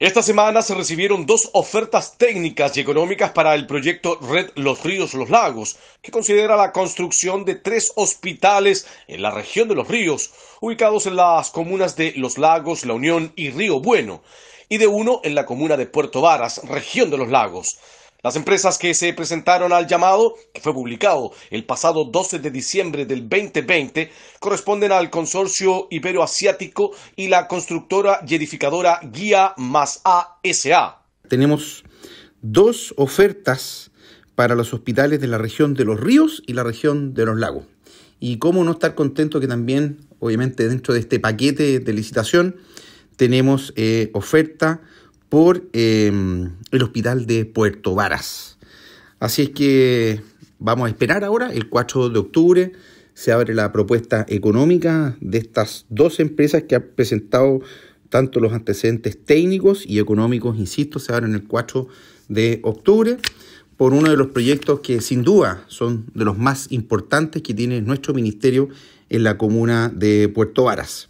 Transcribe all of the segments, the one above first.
Esta semana se recibieron dos ofertas técnicas y económicas para el proyecto Red Los Ríos Los Lagos, que considera la construcción de tres hospitales en la región de Los Ríos, ubicados en las comunas de Los Lagos, La Unión y Río Bueno, y de uno en la comuna de Puerto Varas, región de Los Lagos. Las empresas que se presentaron al llamado, que fue publicado el pasado 12 de diciembre del 2020, corresponden al Consorcio Iberoasiático y la constructora y edificadora Guía Más ASA. Tenemos dos ofertas para los hospitales de la región de los ríos y la región de los lagos. Y cómo no estar contento que también, obviamente, dentro de este paquete de licitación tenemos eh, oferta por em, el hospital de Puerto Varas. Así es que vamos a esperar ahora, el 4 de octubre se abre la propuesta económica de estas dos empresas que han presentado tanto los antecedentes técnicos y económicos, insisto, se abren el 4 de octubre por uno de los proyectos que sin duda son de los más importantes que tiene nuestro ministerio en la comuna de Puerto Varas.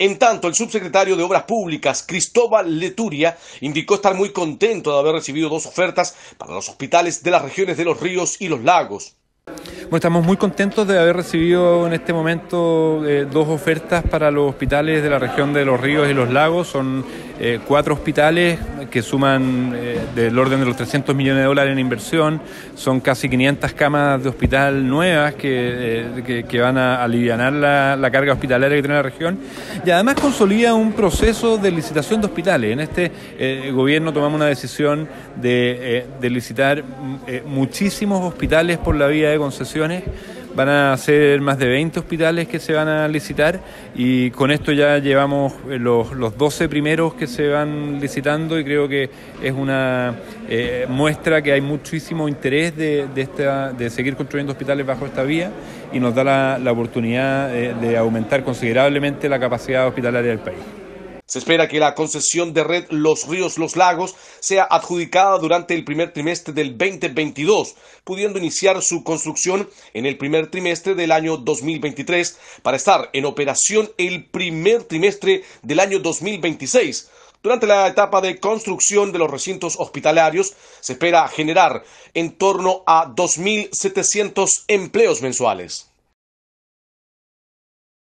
En tanto, el subsecretario de Obras Públicas, Cristóbal Leturia, indicó estar muy contento de haber recibido dos ofertas para los hospitales de las regiones de los ríos y los lagos. Bueno, estamos muy contentos de haber recibido en este momento eh, dos ofertas para los hospitales de la región de los ríos y los lagos. Son eh, cuatro hospitales que suman eh, del orden de los 300 millones de dólares en inversión. Son casi 500 camas de hospital nuevas que, eh, van a aliviar la, carga hospitalaria que tiene la región. Y además consolida un proceso de licitación de hospitales. En este eh, gobierno tomamos una decisión de, de licitar mm, muchísimos hospitales por la vía de concesiones. Van a ser más de 20 hospitales que se van a licitar y con esto ya llevamos eh, los, 12 primeros que se van licitando y creo que es una eh, muestra que hay muchísimo interés de, seguir construyendo hospitales bajo esta vía y nos da la, oportunidad eh, de aumentar considerablemente la capacidad hospitalaria del país. Se espera que la concesión de red Los Ríos Los Lagos sea adjudicada durante el primer trimestre del 2022, pudiendo iniciar su construcción en el primer trimestre del año 2023 para estar en operación el primer trimestre del año 2026. Durante la etapa de construcción de los recintos hospitalarios se espera generar en torno a 2.700 empleos mensuales.